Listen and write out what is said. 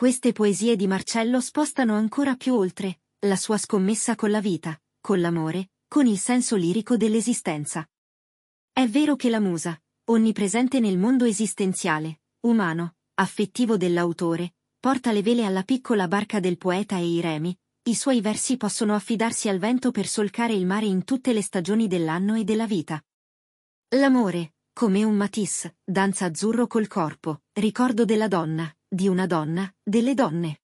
Queste poesie di Marcello spostano ancora più oltre la sua scommessa con la vita, con l'amore, con il senso lirico dell'esistenza. È vero che la musa, onnipresente nel mondo esistenziale, umano, affettivo dell'autore, porta le vele alla piccola barca del poeta e i remi, i suoi versi possono affidarsi al vento per solcare il mare in tutte le stagioni dell'anno e della vita. L'amore, come un matisse, danza azzurro col corpo, ricordo della donna, di una donna, delle donne.